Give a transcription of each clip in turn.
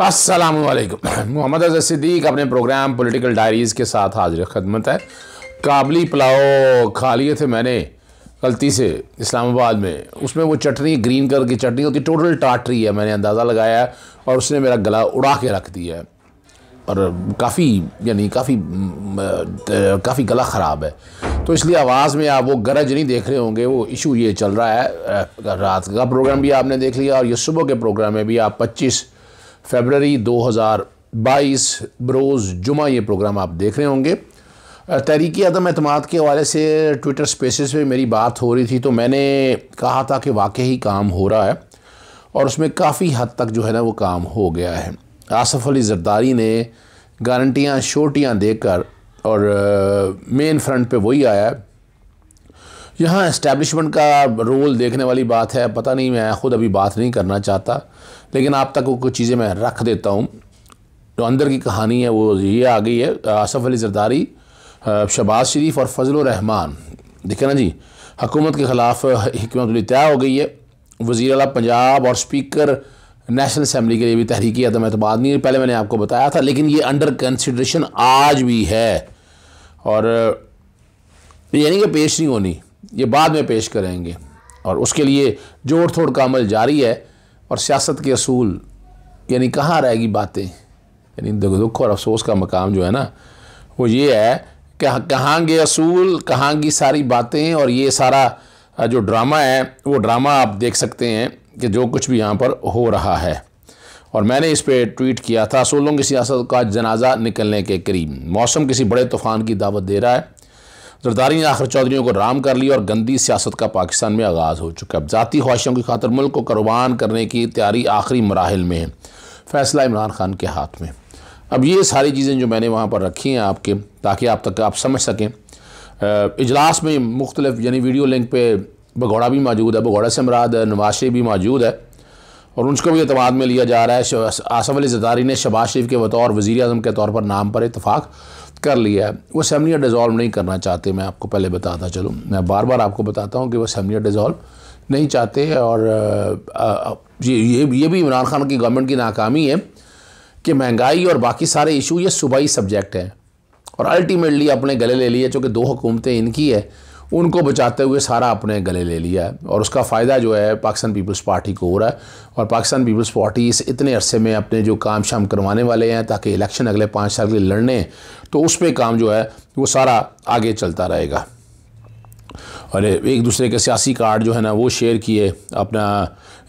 अस्सलाम वालेकुम मोहम्मद अजर सिद्दीक अपने प्रोग्राम पॉलिटिकल डायरीज़ के साथ हाजिर खदमत है काबली पुलाव खा लिए थे मैंने गलती से इस्लामाबाद में उसमें वो चटनी ग्रीन कलर की चटनी होती टोटल टाटरी है मैंने अंदाज़ा लगाया और उसने मेरा गला उड़ा के रख दिया है और काफ़ी यानी काफ़ी काफ़ी गला ख़राब है तो इसलिए आवाज़ में आप वो गरज नहीं देख रहे होंगे वो इशू ये चल रहा है रात का प्रोग्राम भी आपने देख लिया और ये सुबह के प्रोग्राम में भी आप पच्चीस फरवरी 2022 बरोज़ जुमा ये प्रोग्राम आप देख रहे होंगे तहरीकी अदम अतमाद के हवाले से ट्विटर स्पेसिस पे मेरी बात हो रही थी तो मैंने कहा था कि वाकई ही काम हो रहा है और उसमें काफ़ी हद तक जो है ना वो काम हो गया है आसफ़ अली जरदारी ने गारंटियाँ शोटियाँ देकर और मेन फ्रंट पे वही आया है यहाँ इस्टेबलिशमेंट का रोल देखने वाली बात है पता नहीं मैं खुद अभी बात नहीं करना चाहता लेकिन आप तक वो कुछ चीज़ें मैं रख देता हूँ जो अंदर की कहानी है वो ये आ गई है आसफ़ अली जरदारी शबाज शरीफ और फजल रहमान देखे ना जी हकूमत के ख़िलाफ़ हमत तय हो गई है वज़ी अला पंजाब और स्पीकर नेशनल असम्बली के लिए भी तहरीकी अदम अतबाद नहीं पहले मैंने आपको बताया था लेकिन ये अंडर कंसिड्रेशन आज भी है और यानी कि पेश नहीं होनी ये बाद में पेश करेंगे और उसके लिए जोड़ थोड़ का अमल जारी है और सियासत के असूल यानी कहाँ रहेगी बातें यानी दुख दुख और अफसोस का मकाम जो है ना वो ये है कि हाँ, कहाँ के असूल कहाँ की सारी बातें और ये सारा जो ड्रामा है वो ड्रामा आप देख सकते हैं कि जो कुछ भी यहाँ पर हो रहा है और मैंने इस पर ट्वीट किया था असूलों की सियासत का जनाजा निकलने के करीब मौसम किसी बड़े तूफ़ान की दावत दे रहा है जरदारी ने आखिर चौधरी को राम कर लिया और गंदी सियासत का पाकिस्तान में आगाज़ हो चुका है ज़ाती ख्वाहिशों की खातर मुल्क को कुर्बान करने की तैयारी आखिरी मराहल में है फैसला इमरान खान के हाथ में अब ये सारी चीज़ें जो मैंने वहाँ पर रखी हैं आपके ताकि आप तक आप समझ सकें इजलास में मुख्तलिफ यानी वीडियो लिंक पर भगोड़ा भी मौजूद है भगोड़ा से मराद नवाज शरीफ भी मौजूद है और उनको भी अतमाद में लिया जा रहा है आसफ़ अली जदारी ने शबाज शरीफ के बतौर वज़ी अजम के तौर पर नाम पर इतफ़ाक़ कर लिया है वो सेमनिया डिजॉल्व नहीं करना चाहते मैं आपको पहले बताता चलूँ मैं बार बार आपको बताता हूँ कि वो सेमनिया डिजॉल्व नहीं चाहते और ये ये ये भी इमरान खान की गवर्नमेंट की नाकामी है कि महंगाई और बाकी सारे इशू ये सूबाई सब्जेक्ट हैं और अल्टीमेटली अपने गले ले लिए चूँकि दो हुकूमतें इनकी है उनको बचाते हुए सारा अपने गले ले लिया है और उसका फ़ायदा जो है पाकिस्तान पीपल्स पार्टी को हो रहा है और पाकिस्तान पीपल्स पार्टी इस इतने अरसे में अपने जो काम शाम करवाने वाले हैं ताकि इलेक्शन अगले पाँच साल के लिए लड़ने तो उस पर काम जो है वो सारा आगे चलता रहेगा और एक दूसरे के सियासी कार्ड जो है ना वो शेयर किए अपना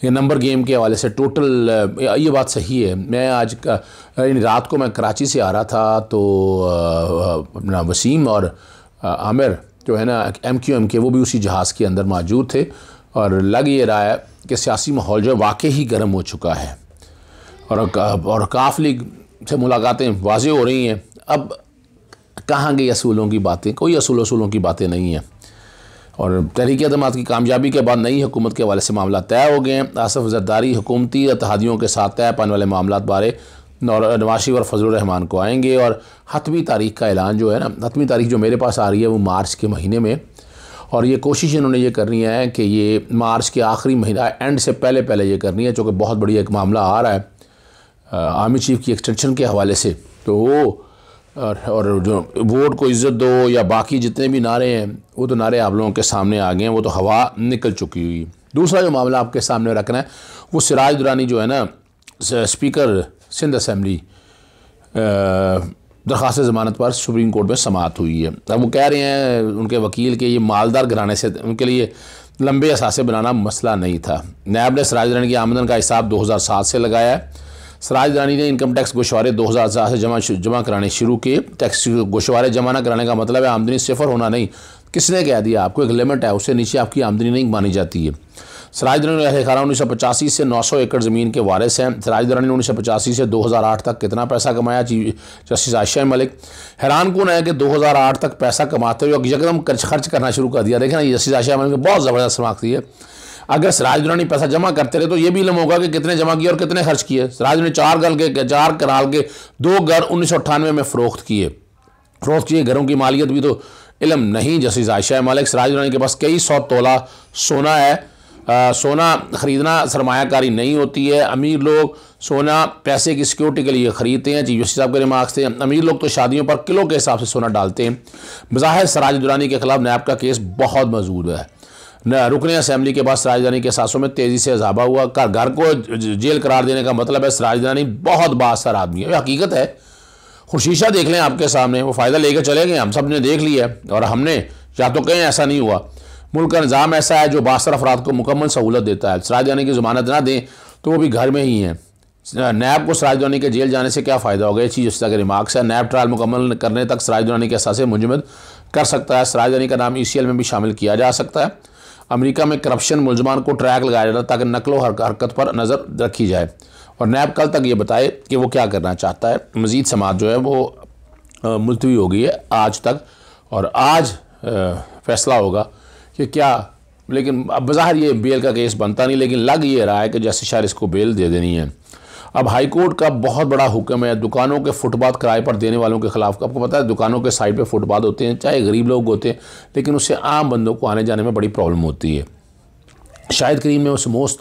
ये नंबर गेम के हवाले से टोटल ये बात सही है मैं आज रात को मैं कराची से आ रहा था तो अपना वसीम और आमिर जो है ना एम क्यू एम के वो भी उसी जहाज़ के अंदर मौजूद थे और लग ये रहा है कि सियासी माहौल जो है वाकई ही गर्म हो चुका है और और काफ लीग से मुलाकातें वाज हो रही हैं अब कहाँ गई असूलों की बातें कोई असूल असूलों की बातें नहीं हैं और तहरीक अदमात की कामयाबी के बाद नई हुकूमत के हवाले से मामला तय हो गए हैं आसफ जरदारी हुकूमती अतहादियों के साथ तय पाने वाले मामला बारे नवाज और फजल रहमान को आएंगे और हतमी तारीख का ऐलान जो है ना हतमी तारीख जो मेरे पास आ रही है वो मार्च के महीने में और ये कोशिश इन्होंने ये करनी है कि ये मार्च के आखिरी महीना एंड से पहले पहले ये करनी है चूँकि बहुत बड़ी एक मामला आ रहा है आर्मी चीफ की एक्सटेंशन के हवाले से तो वो और, और जो वोट को इज़्ज़त दो या बाकी जितने भी नारे हैं वो तो नारे आप लोगों के सामने आ गए हैं वो तो हवा निकल चुकी हुई दूसरा जो मामला आपके सामने रखना है वो सिराज दुरानी जो है ना स्पीकर सिंध असम्बली दरख्वास्त ज़मानत पर सुप्रीम कोर्ट में समाप्त हुई है अब वो कह रहे हैं उनके वकील के ये मालदार घराने से उनके लिए लंबे असासे बनाना मसला नहीं था नायब ने सराज रानी की आमदन का हिसाब 2007 से लगाया सराज रानी ने इनकम टैक्स गोशवारे 2007 से जमा जमा कराने शुरू किए टैक्स गोशवारे जमा ना कराने का मतलब है आमदनी सिफर होना नहीं किसने कह दिया आपको एक लिमिट है उससे नीचे आपकी आमदनी नहीं मानी जाती है सराज दुरानी रहा उन्नीस सौ पचासी से नौ सौ एकड़ ज़मीन के वारिस हैं सराज दरानी ने उन्नीस सौ पचासी से दो हज़ार आठ तक कितना पैसा कमाया जस्टिस आयशा मलिक हैरान कौन है कि दो हज़ार आठ तक पैसा कमाते हुए एकदम खर्च करना शुरू कर दिया देखे ना जस्टिस आयशा मलिक बहुत ज़बरदस्त समाक थी है अगर सराज दुरानी पैसा जमा करते रहे तो ये भी इलम होगा कि कितने जमा किए और कितने खर्च किए सराज ने चार गल के चार कराल के दो घर उन्नीस सौ अट्ठानवे में फ़रोख्त किए फ़रोख्त किए घरों की मालियत भी तो इलम नहीं जसीज आयशा मालिक सराज दुरानी के पास कई सौ तोला सोना है सोना ख़रीदना सरमाकारी नहीं होती है अमीर लोग सोना पैसे की सिक्योरिटी के लिए ख़रीदते हैं जी यूसी साहब के रिमार्क्स थे अमीर लोग तो शादियों पर किलो के हिसाब से सोना डालते हैं बज़ाहिर सराज दुरानी के खिलाफ नैब का केस बहुत मजबूत है रुकने असम्बली के बाद सराज दानी के सासों में तेज़ी से इजाफा हुआ घर घर को जेल करार देने का मतलब है सराज सराजधानी बहुत बासर आदमी है हकीकत है खुशीशा देख लें आपके सामने वो फ़ायदा लेकर चले गए हम सब ने देख लिया और हमने या तो कहीं ऐसा नहीं हुआ मुल्क का निज़ाम ऐसा है जो बासर अफराद को मुकम्मल सहूलत देता है सराज जाने की ज़मानत ना दें तो वो भी घर में ही हैं नैब को सराज दुरानी के जेल जाने से क्या फ़ायदा होगा ये चीज़ के रिमार्क्स है नैब ट्रायल मुकम्मल करने तक सराज दुरानी के असासे मुंजमद कर सकता है सराज दुरानी का नाम ई सी एल में भी शामिल किया जा सकता है अमरीका में करप्शन मुलजमान को ट्रैक लगाया जाता है ताकि नकलो हरकत पर नज़र रखी जाए और नैब कल तक ये बताए कि वो क्या करना चाहता है मज़ीद समाज जो है वो मुलतवी हो गई है आज तक और आज फैसला होगा कि क्या लेकिन अब बाहर ये बेल का केस बनता नहीं लेकिन लग ये रहा है कि जैसे शायर इसको बेल दे देनी है अब हाई कोर्ट का बहुत बड़ा हुक्म है दुकानों के फुटपाथ किराए पर देने वालों के खिलाफ आपको पता है दुकानों के साइड पे फुटपाथ होते हैं चाहे गरीब लोग होते हैं लेकिन उससे आम बंदों को आने जाने में बड़ी प्रॉब्लम होती है शाहिद करीम में उस मोस्त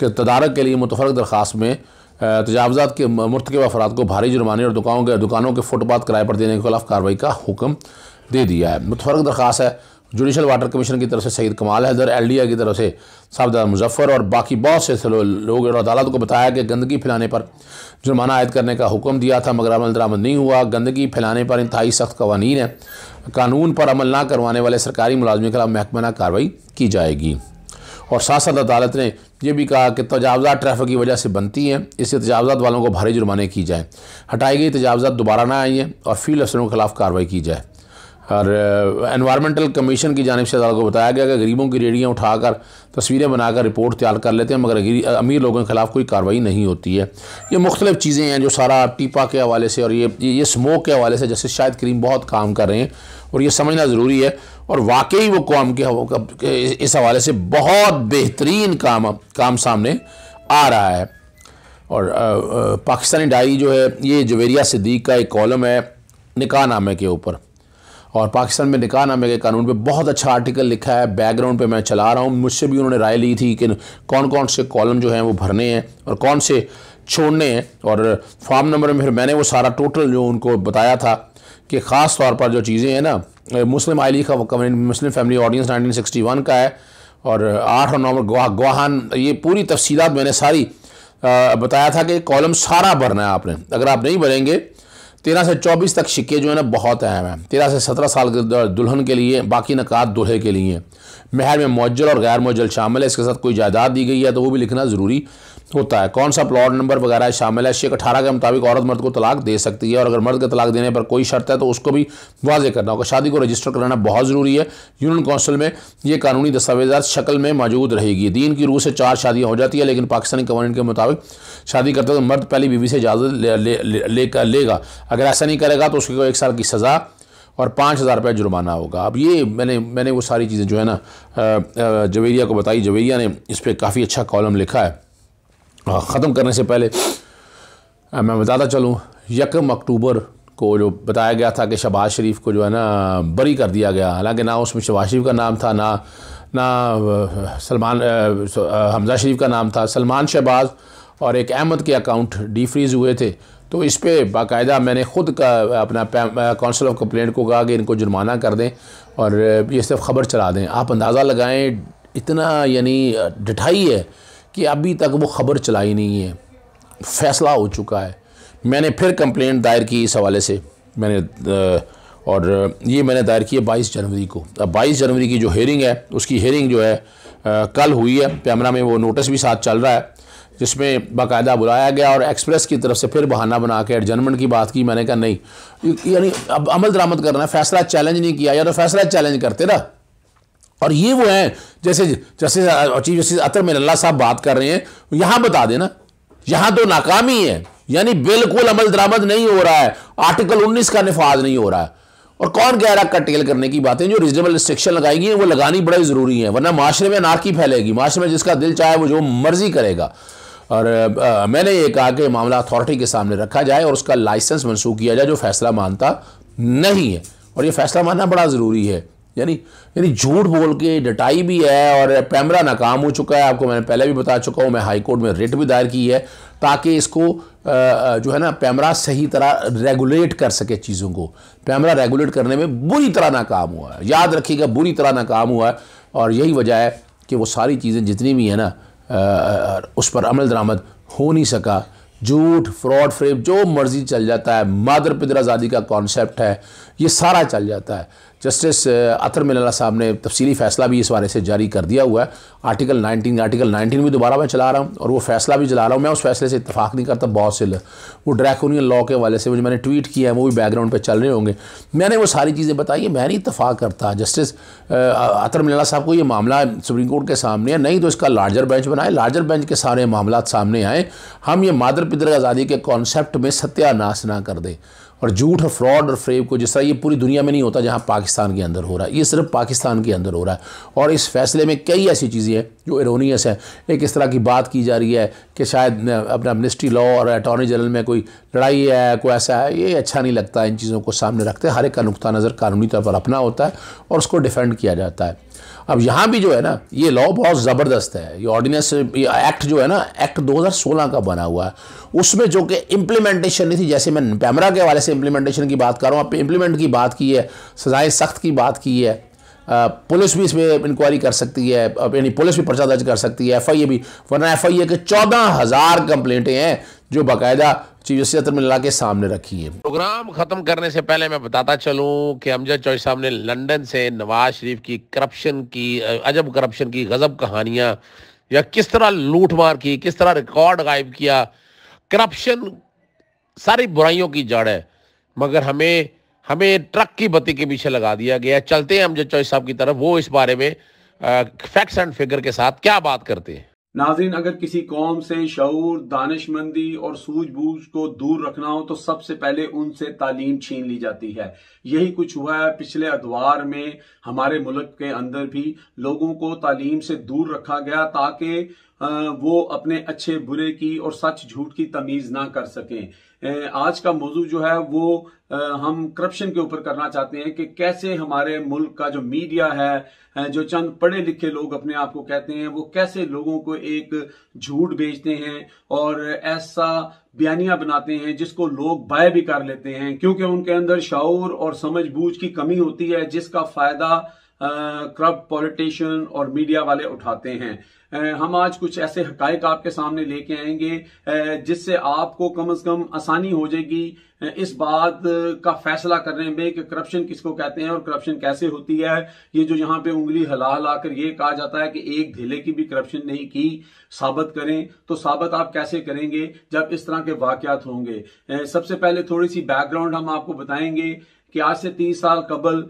के तदारक के लिए मुतफरक दरख्वास्त में तजावजात के के अफराद को भारी जुर्माने और दुकानों के दुकानों के फुटपाथ किराए पर देने के खिलाफ कार्रवाई का हुक्म दे दिया है मुतफरक दरख्वास्त है जुडिशल वाटर कमीशन की तरफ से सईद कमाल हैदर एल डी ए की तरफ से साहबदार मुजफ़र और बाकी बहुत से लोग अदालत को बताया कि गंदगी फैलाने पर जुर्माना आयद करने का हुक्म दिया था मगर अमल दरामद नहीं हुआ गंदगी फैलाने पर इंतहाई सख्त कवानीन है कानून पर अमल ना करवाने वाले सरकारी मुलाजमे के खिलाफ महकमाना कार्रवाई की जाएगी और साथ साथ अदालत ने यह भी कहा कि तजावजा ट्रैफिक की वजह से बनती हैं इससे तजावजा वालों को भारी जुर्माने की जाएँ हटाई गई तजावजा दोबारा ना आई हैं और फील्ड अफसरों के खिलाफ कार्रवाई की जाए और एनवायरमेंटल कमीशन की जानब से अदालत को बताया गया कि गरीबों की रेडियाँ उठाकर तस्वीरें बनाकर रिपोर्ट तैयार कर लेते हैं मगर अमीर लोगों के ख़िलाफ़ कोई कार्रवाई नहीं होती है ये मुख्तलिफ़ चीज़ें हैं जो सारा टीपा के हवाले से और ये ये स्मोक के हवाले से जैसे शायद करीम बहुत काम कर रहे हैं और ये समझना ज़रूरी है और वाकई वो कौम के इस हवाले से बहुत बेहतरीन काम काम सामने आ रहा है और पाकिस्तानी डायरी जो है ये जवेरिया सिद्दीक का एक कॉलम है निका नामे के ऊपर और पाकिस्तान में निकाह नामे के कानून पे बहुत अच्छा आर्टिकल लिखा है बैकग्राउंड पे मैं चला रहा हूँ मुझसे भी उन्होंने राय ली थी कि कौन कौन से कॉलम जो हैं वो भरने हैं और कौन से छोड़ने हैं और फॉर्म नंबर में फिर मैंने वो सारा टोटल जो उनको बताया था कि ख़ास तौर पर जो चीज़ें हैं ना मुस्लिम आई का मुस्लिम फैमिली ऑडियंस नाइनटीन का है और आठ और नवंबर गुहा ये पूरी तफसीत मैंने सारी बताया था कि कॉलम सारा भरना है आपने अगर आप नहीं भरेंगे तेरह से चौबीस तक सिक्के जो है ना बहुत अहम हैं तेरह से सत्रह साल के दुल्हन के लिए बाकी नक़ात दूल्हे के लिए महर में मौजल और गैर मौजल शामिल है इसके साथ कोई जायदाद दी गई है तो वो भी लिखना ज़रूरी होता है कौन सा प्लॉट नंबर वगैरह शामिल है शेख अठारह के मुताबिक औरत मर्द को तलाक दे सकती है और अगर मर्द के तलाक देने पर कोई शर्त है तो उसको भी वाजे करना होगा शादी को रजिस्टर कराना बहुत ज़रूरी है यूनियन काउंसिल में ये कानूनी दस्तावेजा शक्ल में मौजूद रहेगी दीन की रूह से चार शादियाँ हो जाती है लेकिन पाकिस्तानी कवानीन के मुताबिक शादी करते तो मर्द पहली बीवी से इजाज़त लेकर लेगा अगर ऐसा नहीं करेगा तो उसको एक साल की सज़ा और पाँच हज़ार रुपये जुर्माना होगा अब ये मैंने मैंने वो सारी चीज़ें जो है ना जवेरिया को बताई जवेरिया ने इस पर काफ़ी अच्छा कॉलम लिखा है हाँ, ख़त्म करने से पहले मैं बताता चलूँ यकम अक्टूबर को जो बताया गया था कि शबाज शरीफ को जो है ना बरी कर दिया गया हालांकि ना उसमें शबाज शरीफ का नाम था ना ना सलमान हमजा शरीफ का नाम था सलमान शहबाज और एक अहमद के अकाउंट डी फ्रीज़ हुए थे तो इस पर बाकायदा मैंने ख़ुद का अपना काउंसिल ऑफ कंप्लेंट को कहा कि इनको जुर्माना कर दें और ये सिर्फ ख़बर चला दें आप अंदाज़ा लगाएँ इतना यानी डिठाई है कि अभी तक वो ख़बर चलाई नहीं है फैसला हो चुका है मैंने फिर कंप्लेंट दायर की इस हवाले से मैंने और ये मैंने दायर की है बाईस जनवरी को अब बाईस जनवरी की जो हेयरिंग है उसकी हेयरिंग जो है आ, कल हुई है पैमरा में वो नोटिस भी साथ चल रहा है जिसमें बाकायदा बुलाया गया और एक्सप्रेस की तरफ से फिर बहाना बना के एडजमेंट की बात की मैंने कहा नहीं यानी अब अमल दरामद करना है फैसला चैलेंज नहीं किया या तो फैसला चैलेंज करते ना और ये वो हैं जैसे जैसे चीफ जस्टिस अतर मिल्ला साहब बात कर रहे हैं यहां बता देना यहां तो नाकामी है यानी बिल्कुल अमल दरामद नहीं हो रहा है आर्टिकल 19 का निफाज नहीं हो रहा है और कौन कह रहा है कटेल करने की बातें जो रीजनेबल रिस्ट्रिक्शन लगाएंगी वो लगानी बड़ा ज़रूरी है वरना माशरे में नाकी फैलेगी माशरे में जिसका दिल चाहे वो जो मर्जी करेगा और आ, मैंने ये कहा कि मामला अथॉरिटी के सामने रखा जाए और उसका लाइसेंस मनसूख किया जाए जो फैसला मानता नहीं है और ये फैसला मानना बड़ा ज़रूरी है यानी यानी झूठ बोल के डटाई भी है और पैमरा नाकाम हो चुका है आपको मैंने पहले भी बता चुका हूँ मैं हाई कोर्ट में रिट भी दायर की है ताकि इसको जो है ना पैमरा सही तरह रेगुलेट कर सके चीज़ों को पैमरा रेगुलेट करने में बुरी तरह नाकाम हुआ है याद रखिएगा बुरी तरह नाकाम हुआ है और यही वजह है कि वो सारी चीज़ें जितनी भी हैं ना उस पर अमल दरामद हो नहीं सका झूठ फ्रॉड फ्रेप जो मर्ज़ी चल जाता है मादर आज़ादी का कॉन्सेप्ट है ये सारा चल जाता है जस्टिस अतर मिलला साहब ने तफसली फैसला भी इस बारे से जारी कर दिया हुआ है आर्टिकल 19 आर्टिकल 19 भी दोबारा मैं चला रहा हूँ और वो फैसला भी चला रहा हूँ मैं उस फैसले से इतफाक़ नहीं करता बहुत से वो ड्रैकोनियन लॉ के वाले से मुझे मैंने ट्वीट किया है वो भी बैकग्राउंड पर चल रहे होंगे मैंने वो सारी चीज़ें बताई है मैं नहीं इतफाक़ करता जस्टिस अतर मिल्ला साहब को ये मामला सुप्रीम कोर्ट के सामने है नहीं तो इसका लार्जर बेंच बनाए लार्जर बेंच के सारे मामला सामने आए हम ये मादर पिदर आज़ादी के कॉन्सेप्ट में सत्यानाश ना कर दें और झूठ और फ्रॉड और फ्रेब को जिस तरह ये पूरी दुनिया में नहीं होता जहाँ पाकिस्तान के अंदर हो रहा है ये सिर्फ पाकिस्तान के अंदर हो रहा है और इस फैसले में कई ऐसी चीज़ें हैं जो इरोनियस है एक इस तरह की बात की जा रही है कि शायद अपना मिनिस्ट्री लॉ और अटॉर्नी जनरल में कोई लड़ाई है कोई ऐसा है ये अच्छा नहीं लगता इन चीज़ों को सामने रखते हर एक का नुकता नज़र कानूनी तौर पर अपना होता है और उसको डिफेंड किया जाता है अब यहाँ भी जो है ना ये लॉ बहुत ज़बरदस्त है ये ऑर्डिनेंस ये एक्ट जो है ना एक्ट 2016 का बना हुआ है उसमें जो कि इम्प्लीमेंटेशन नहीं थी जैसे मैं पैमरा के हवाले से इम्प्लीमेंटेशन की बात कर रहा हूँ आप इम्प्लीमेंट की बात की है सजाएं सख्त की बात की है पुलिस भी इसमें इंक्वायरी कर सकती है यानी पुलिस भी पर्चा दर्ज कर सकती है एफआईए भी वरना एफआईए के चौदह हज़ार कंप्लेंटें हैं जो बाकायदा चीफ जस्टिस मिल्ला के सामने रखी है प्रोग्राम खत्म करने से पहले मैं बताता चलूं कि अमजद चौधरी साहब ने लंदन से नवाज शरीफ की करप्शन की अजब करप्शन की गजब कहानियां या किस तरह लूट मार की किस तरह रिकॉर्ड गायब किया करप्शन सारी बुराइयों की जड़ है मगर हमें हमें ट्रक की बत्ती के पीछे लगा दिया गया चलते हैं अमजद चौधरी साहब की तरफ वो इस बारे में फैक्ट्स एंड फिगर के साथ क्या बात करते हैं नाजिन अगर किसी कौम से शूर दानशमंदी और सूझबूझ को दूर रखना हो तो सबसे पहले उनसे तालीम छीन ली जाती है यही कुछ हुआ है पिछले अदवार में हमारे मुल्क के अंदर भी लोगों को तालीम से दूर रखा गया ताकि वो अपने अच्छे बुरे की और सच झूठ की तमीज ना कर सकें आज का मौजू जो है वो हम करप्शन के ऊपर करना चाहते हैं कि कैसे हमारे मुल्क का जो मीडिया है जो चंद पढ़े लिखे लोग अपने आप को कहते हैं वो कैसे लोगों को एक झूठ बेचते हैं और ऐसा बयानिया बनाते हैं जिसको लोग बाय भी कर लेते हैं क्योंकि उनके अंदर शाऊर और समझ बूझ की कमी होती है जिसका फायदा करप्ट पॉलिटिशियन और मीडिया वाले उठाते हैं हम आज कुछ ऐसे हकायक आपके सामने लेके आएंगे जिससे आपको कम अज कम आसानी हो जाएगी इस बात का फैसला करने में कि करप्शन किसको कहते हैं और करप्शन कैसे होती है ये जो यहाँ पे उंगली हिला हिला कर ये कहा जाता है कि एक धीले की भी करप्शन नहीं की साबित करें तो साबित आप कैसे करेंगे जब इस तरह के वाकयात होंगे सबसे पहले थोड़ी सी बैकग्राउंड हम आपको बताएंगे कि आज से तीस साल कबल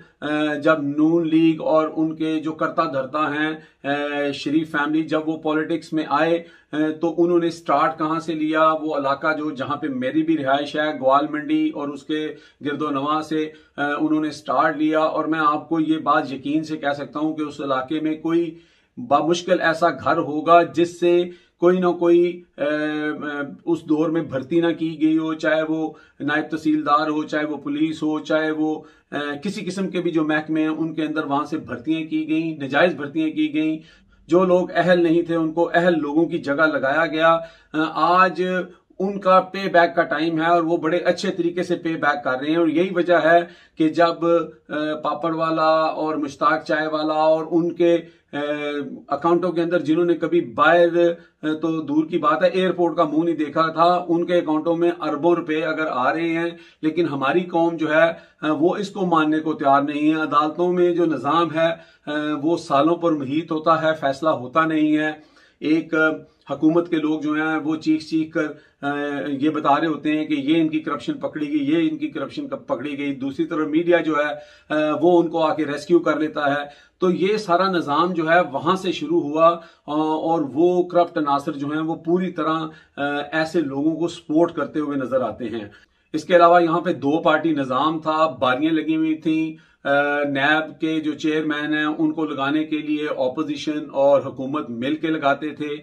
जब नून लीग और उनके जो करता धरता हैं शरीफ फैमिली जब वो पॉलिटिक्स में आए तो उन्होंने स्टार्ट कहाँ से लिया वो इलाका जो जहाँ पे मेरी भी रिहाइश है ग्वाल मंडी और उसके गिरदो नवा से उन्होंने स्टार्ट लिया और मैं आपको ये बात यकीन से कह सकता हूं कि उस इलाके में कोई बामुश्किल ऐसा घर होगा जिससे कोई ना कोई उस दौर में भर्ती ना की गई हो चाहे वो नायब तहसीलदार हो चाहे वो पुलिस हो चाहे वो किसी किस्म के भी जो महकमे हैं उनके अंदर वहां से भर्तियां की गई नजायज भर्तियां की गई जो लोग अहल नहीं थे उनको अहल लोगों की जगह लगाया गया आज उनका पे बैक का टाइम है और वो बड़े अच्छे तरीके से पे बैक कर रहे हैं और यही वजह है कि जब पापड़ वाला और मुश्ताक चाय वाला और उनके अकाउंटों के अंदर जिन्होंने कभी बाहर तो दूर की बात है एयरपोर्ट का मुंह नहीं देखा था उनके अकाउंटों में अरबों रुपए अगर आ रहे हैं लेकिन हमारी कौम जो है वो इसको मानने को तैयार नहीं है अदालतों में जो निज़ाम है वो सालों पर मुहित होता है फैसला होता नहीं है एक हुकूमत के लोग जो हैं वो चीख चीख कर ये बता रहे होते हैं कि ये इनकी करप्शन पकड़ी गई ये इनकी करप्शन पकड़ी गई दूसरी तरफ मीडिया जो है वो उनको आके रेस्क्यू कर लेता है तो ये सारा निज़ाम जो है वहाँ से शुरू हुआ और वो करप्ट अनासर जो हैं वो पूरी तरह ऐसे लोगों को सपोर्ट करते हुए नज़र आते हैं इसके अलावा यहाँ पे दो पार्टी निज़ाम था बारियाँ लगी हुई थी नैब के जो चेयरमैन हैं उनको लगाने के लिए ऑपोजिशन और हुकूमत मिल के लगाते थे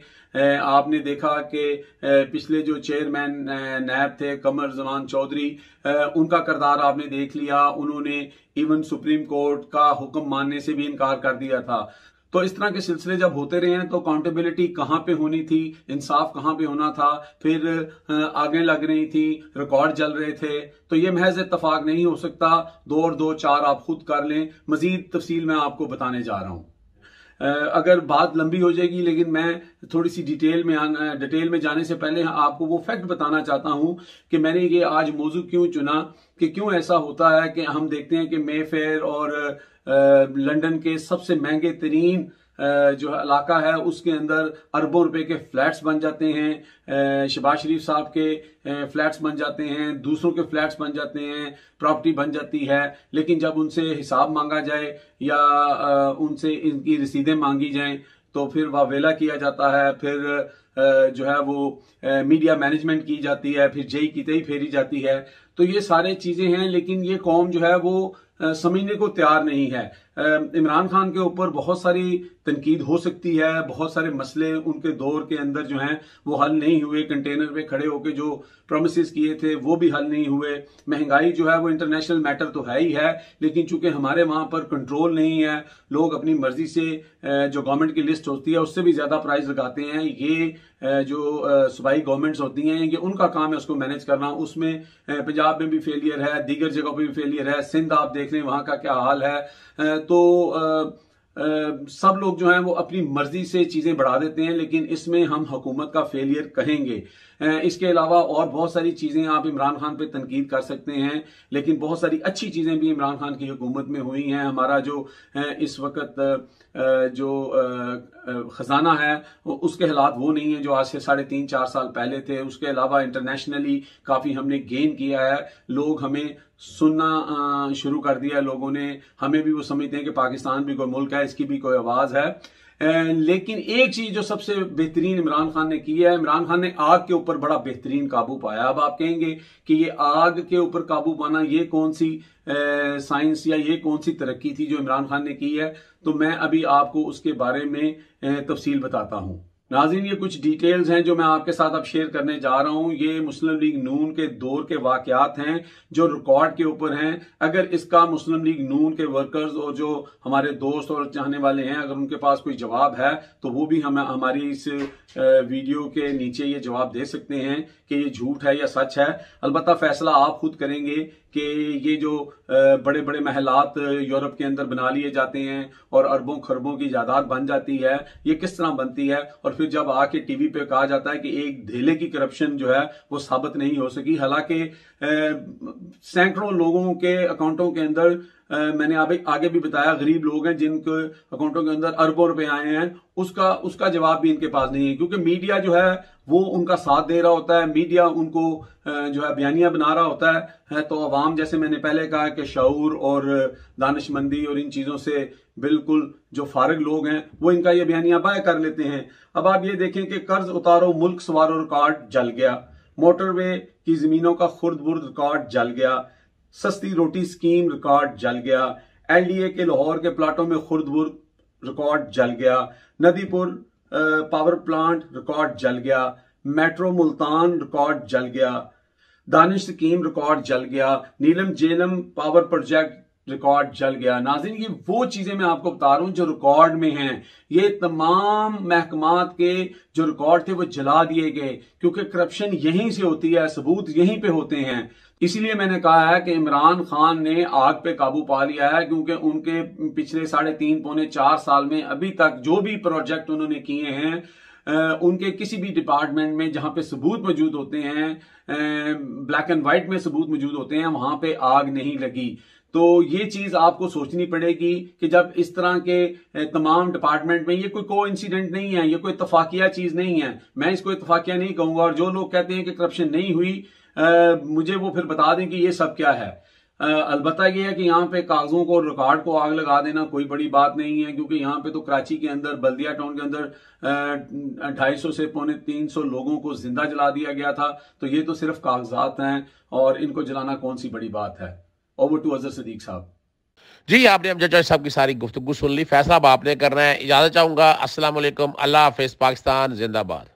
आपने देखा कि पिछले जो चेयरमैन नैब थे कमर जमान चौधरी उनका करदार आपने देख लिया उन्होंने इवन सुप्रीम कोर्ट का हुक्म मानने से भी इनकार कर दिया था तो इस तरह के सिलसिले जब होते रहे हैं तो अकाउंटेबिलिटी कहाँ पे होनी थी इंसाफ कहाँ पे होना था फिर आगे लग रही थी रिकॉर्ड जल रहे थे तो ये महज इतफाक नहीं हो सकता दो और दो चार आप खुद कर लें मजीद तफसील मैं आपको बताने जा रहा हूँ अगर बात लंबी हो जाएगी लेकिन मैं थोड़ी सी डिटेल में डिटेल में जाने से पहले आपको वो फैक्ट बताना चाहता हूं कि मैंने ये आज मौजू क्यों चुना कि क्यों ऐसा होता है कि हम देखते हैं कि मे फेयर और लंदन के सबसे महंगे तरीन जो इलाका है उसके अंदर अरबों रुपए के फ्लैट्स बन जाते हैं शबाज शरीफ साहब के फ्लैट्स बन जाते हैं दूसरों के फ्लैट्स बन जाते हैं प्रॉपर्टी बन जाती है लेकिन जब उनसे हिसाब मांगा जाए या उनसे इनकी रसीदें मांगी जाएं तो फिर वावेला किया जाता है फिर जो है वो मीडिया मैनेजमेंट की जाती है फिर जेई की तई फेरी जाती है तो ये सारे चीजें हैं लेकिन ये कौम जो है वो समझने को तैयार नहीं है इमरान खान के ऊपर बहुत सारी तनकीद हो सकती है बहुत सारे मसले उनके दौर के अंदर जो हैं वो हल नहीं हुए कंटेनर में खड़े होकर जो प्रोमिस किए थे वो भी हल नहीं हुए महंगाई जो है वो इंटरनेशनल मैटर तो है ही है लेकिन चूंकि हमारे वहां पर कंट्रोल नहीं है लोग अपनी मर्जी से जो गवर्नमेंट की लिस्ट होती है उससे भी ज्यादा प्राइस लगाते हैं ये जो सूबाई गवर्नमेंट्स होती हैं ये उनका काम है उसको मैनेज करना उसमें पंजाब पंजाब में भी फेलियर है दीगर जगहों पर भी फेलियर है सिंध आप देख रहे हैं वहां का क्या हाल है तो सब लोग जो हैं वो अपनी मर्जी से चीज़ें बढ़ा देते हैं लेकिन इसमें हम हुकूमत का फेलियर कहेंगे इसके अलावा और बहुत सारी चीज़ें आप इमरान खान पर तनकीद कर सकते हैं लेकिन बहुत सारी अच्छी चीज़ें भी इमरान खान की हुकूमत में हुई हैं हमारा जो इस वक्त जो ख़जाना है उसके हालात वो नहीं है जो आज से साढ़े तीन चार साल पहले थे उसके अलावा इंटरनेशनली काफ़ी हमने गेन किया है लोग हमें सुनना शुरू कर दिया है लोगों ने हमें भी वो समझते हैं कि पाकिस्तान भी कोई मुल्क है इसकी भी कोई आवाज़ है लेकिन एक चीज जो सबसे बेहतरीन इमरान खान ने की है इमरान खान ने आग के ऊपर बड़ा बेहतरीन काबू पाया अब आप कहेंगे कि ये आग के ऊपर काबू पाना ये कौन सी साइंस या ये कौन सी तरक्की थी जो इमरान खान ने की है तो मैं अभी आपको उसके बारे में तफसील बताता हूं नाजीन ये कुछ डिटेल्स हैं जो मैं आपके साथ अब शेयर करने जा रहा हूं ये मुस्लिम लीग नून के दौर के वाकयात हैं जो रिकॉर्ड के ऊपर हैं अगर इसका मुस्लिम लीग नून के वर्कर्स और जो हमारे दोस्त और चाहने वाले हैं अगर उनके पास कोई जवाब है तो वो भी हमें हमारी इस वीडियो के नीचे ये जवाब दे सकते हैं कि ये झूठ है या सच है अलबत् फैसला आप खुद करेंगे कि ये जो बड़े बड़े महलात यूरोप के अंदर बना लिए जाते हैं और अरबों खरबों की जायदाद बन जाती है ये किस तरह बनती है और फिर फिर जब आके टीवी पे कहा जाता है कि एक धेले की करप्शन जो है वो साबित नहीं हो सकी हालांकि सैकड़ों लोगों के अकाउंटों के अंदर मैंने आप आगे भी बताया गरीब लोग हैं जिनके अकाउंटों के अंदर अरबों रुपए आए हैं उसका उसका जवाब भी इनके पास नहीं है क्योंकि मीडिया जो है वो उनका साथ दे रहा होता है मीडिया उनको जो है बयानिया बना रहा होता है, तो अवाम जैसे मैंने पहले कहा कि शूर और दानशमंदी और इन चीज़ों से बिल्कुल जो फारग लोग हैं वो इनका ये बयानिया बाय कर लेते हैं अब आप ये देखें कि कर्ज उतारो मुल्क सवार रिकॉर्ड जल गया मोटरवे की जमीनों का खुर्द बुर्द रिकॉर्ड जल गया सस्ती रोटी स्कीम रिकॉर्ड जल गया ए के लाहौर के प्लाटों में खुर्दपुर रिकॉर्ड जल गया नदीपुर पावर प्लांट रिकॉर्ड जल गया मेट्रो मुल्तान रिकॉर्ड जल गया दानिश स्कीम रिकॉर्ड जल गया Neelum Jhelum power project record जल गया नाजिन ये वो चीजें मैं आपको बता रहा हूं जो रिकॉर्ड में हैं ये तमाम महकमात के जो रिकॉर्ड थे वो जला दिए गए क्योंकि करप्शन यहीं से होती है सबूत यहीं पे होते हैं इसीलिए मैंने कहा है कि इमरान खान ने आग पे काबू पा लिया है क्योंकि उनके पिछले साढ़े तीन पौने चार साल में अभी तक जो भी प्रोजेक्ट उन्होंने किए हैं उनके किसी भी डिपार्टमेंट में जहां पे सबूत मौजूद होते हैं ब्लैक एंड वाइट में सबूत मौजूद होते हैं वहां पे आग नहीं लगी तो ये चीज आपको सोचनी पड़ेगी कि जब इस तरह के तमाम डिपार्टमेंट में ये कोई को इंसिडेंट नहीं है ये कोई इतफाकिया चीज नहीं है मैं इसको इतफाकिया नहीं कहूंगा और जो लोग कहते हैं कि करप्शन नहीं हुई आ, मुझे वो फिर बता दें कि ये सब क्या है अलबत् यह है कि यहाँ पे कागजों को रिकॉर्ड को आग लगा देना कोई बड़ी बात नहीं है क्योंकि यहाँ पे तो कराची के अंदर बल्दिया टाउन के अंदर ढाई सौ से पौने तीन सौ लोगों को जिंदा जला दिया गया था तो ये तो सिर्फ कागजात हैं और इनको जलाना कौन सी बड़ी बात है ओवर टू अजहर सदीक साहब जी आपने अमजद जज साहब की सारी गुफ्तु सुन ली फैसला आपने करना है इजाजत चाहूंगा असलम अल्लाह हाफिज पाकिस्तान जिंदाबाद